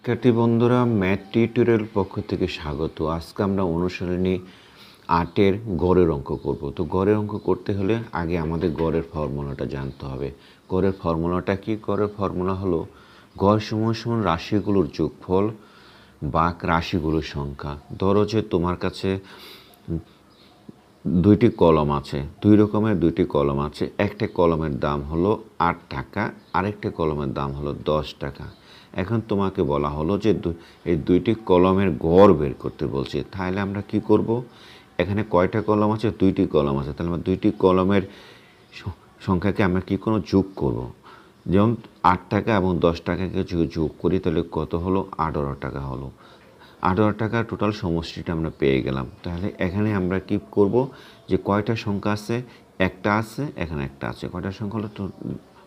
শিক্ষার্থী বন্ধুরা math tutorial পক্ষ থেকে স্বাগত আজকে আমরা অনুশীলনী আটের গড়ের অঙ্ক করব তো গড়ের অঙ্ক করতে হলে আগে আমাদের গড়ের ফর্মুলাটা জানতে হবে গড়ের ফর্মুলাটা কি গড়ের ফর্মুলা হলো গড় সমান সমান রাশিগুলোর যোগফল বা রাশিগুলোর সংখ্যা ধরো যে তোমার কাছে দুইটি কলম আছে দুই রকমের দুইটি কলম আছে একটা কলমের দাম হলো আট টাকা আরেকটা কলমের দাম হলো দশ টাকা এখন তোমাকে বলা হলো যে এই দুইটি কলমের গড় বের করতে বলছি তাহলে আমরা কি করব এখানে কয়টা কলম আছে দুইটি কলম আছে তাহলে আমরা দুইটি কলমের সংখ্যাকে আমরা কি কোনো যোগ করব। যেমন আট টাকা এবং দশ টাকাকে যদি যোগ করি তাহলে কত হলো আঠারো টাকা হলো আট হাজার টাকার টোটাল সমষ্টিটা আমরা পেয়ে গেলাম তাহলে এখানে আমরা কি করব যে কয়টা সংখ্যা আছে একটা আছে এখানে একটা আছে কয়টা সংখ্যা হলো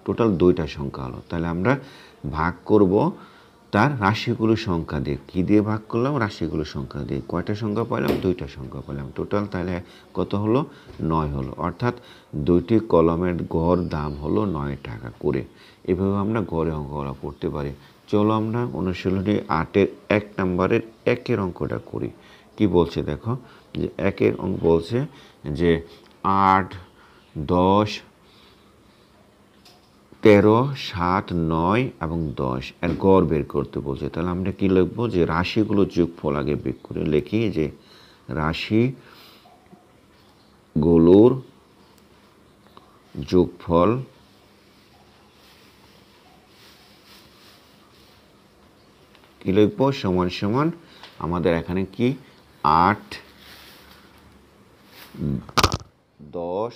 টোটাল দুইটা সংখ্যা হলো তাহলে আমরা ভাগ করব তার রাশিগুলো সংখ্যা দিয়ে কী দিয়ে ভাগ করলাম রাশিগুলো সংখ্যা দিয়ে কয়টা সংখ্যা পাইলাম দুইটা সংখ্যা পাইলাম টোটাল তাহলে কত হলো নয় হলো অর্থাৎ দুইটি কলমের গড় দাম হলো নয় টাকা করে এভাবে আমরা গড়ে অঙ্কগুলো করতে পারি চলো আমরা অনুশীলনী আটের এক নম্বরের একের অঙ্কটা করি কি বলছে দেখো যে একের অঙ্ক বলছে যে আট দশ তেরো সাত নয় এবং দশ এর গড় বের করতে বলছে তাহলে আমরা কি লিখব যে রাশিগুলো যোগফল আগে বের করে লিখি যে রাশি যোগ যোগফল কি লিখব সমান সমান আমাদের এখানে কি আট দশ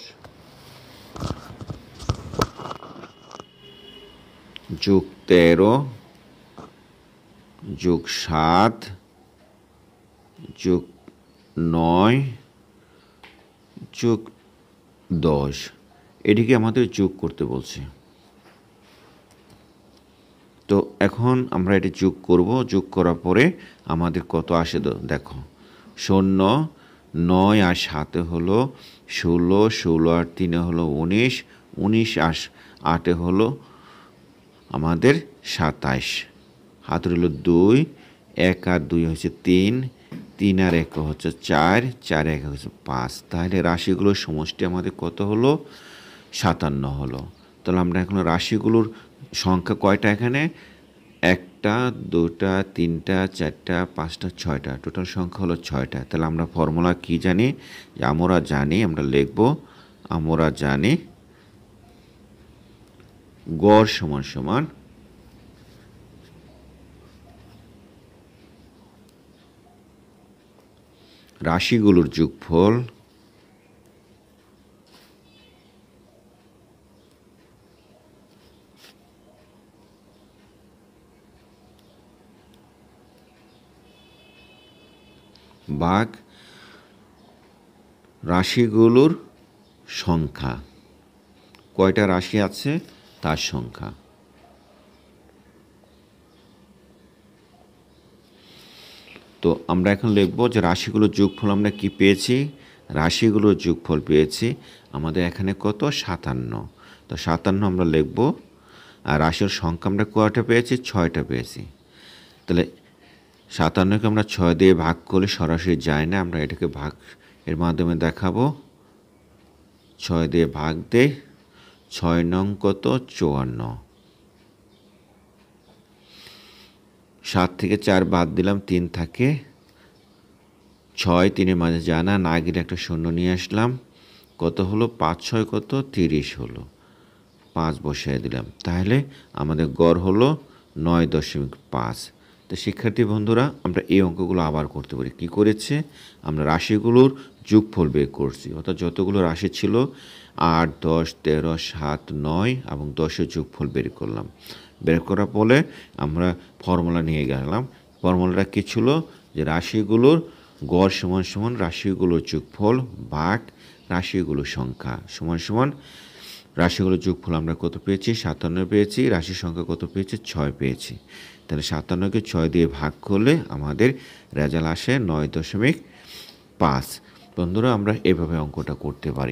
যোগ তেরো যোগ সাত যোগ নয় যোগ দশ এটিকে আমাদের যোগ করতে বলছে তো এখন আমরা এটি যোগ করব যোগ করার পরে আমাদের কত আসে দেখো শূন্য নয় আর সাতে হলো ষোলো ষোলো আর তিনে হলো উনিশ উনিশ আর আটে হলো আমাদের সাতাইশ হাত রইল দুই এক আর দুই হচ্ছে তিন তিন আর এক হচ্ছে চার চার এক হচ্ছে পাঁচ তাহলে রাশিগুলোর সমষ্টি আমাদের কত হলো সাতান্ন হলো তাহলে আমরা এখন রাশিগুলোর সংখ্যা কয়টা এখানে একটা দুটা তিনটা চারটা পাঁচটা ছয়টা টোটাল সংখ্যা হলো ছয়টা তাহলে আমরা ফর্মুলা কি জানি আমরা জানি আমরা লিখব আমরা জানি গড় সমান সমান রাশিগুলোর যোগফল বাঘ রাশিগুলোর সংখ্যা কয়টা রাশি আছে তার সংখ্যা তো আমরা এখন লিখব যে রাশিগুলোর যোগফল আমরা কি পেয়েছি রাশিগুলোর যোগফল পেয়েছি আমাদের এখানে কত সাতান্ন তো সাতান্ন আমরা লিখব আর রাশির সংখ্যা আমরা কয়টা পেয়েছি ছয়টা পেয়েছি তাহলে সাতান্নকে আমরা ছয় দিয়ে ভাগ করলে সরাসরি যায় না আমরা এটাকে ভাগ এর মাধ্যমে দেখাবো ছয় দিয়ে ভাগ দেয় ছয় নং কত চুয়ান্ন সাত থেকে চার বাদ দিলাম তিন থাকে ছয় তিনের মাঝে জানা না গেলে একটা শূন্য নিয়ে আসলাম কত হলো পাঁচ ছয় কত তিরিশ হলো পাঁচ বসিয়ে দিলাম তাহলে আমাদের গড় হলো নয় দশমিক পাঁচ তো শিক্ষার্থী বন্ধুরা আমরা এই অঙ্কগুলো আবার করতে পারি কি করেছে আমরা রাশিগুলোর ফল বের করছি অর্থাৎ যতগুলো রাশি ছিল আট দশ তেরো সাত নয় এবং দশের ফল বের করলাম বের করার ফলে আমরা ফর্মুলা নিয়ে গেলাম ফর্মুলাটা কী ছিল যে রাশিগুলোর গড় সমান সমান রাশিগুলোর যোগফল বাঘ রাশিগুলোর সংখ্যা সমান সমান রাশিগুলোর যোগফল আমরা কত পেয়েছি সাতান্ন পেয়েছি রাশির সংখ্যা কত পেয়েছি ছয় পেয়েছি তাহলে সাতান্নকে ছয় দিয়ে ভাগ করলে আমাদের রেজাল্ট আসে নয় দশমিক পাঁচ বন্ধুরা আমরা এভাবে অঙ্কটা করতে পারি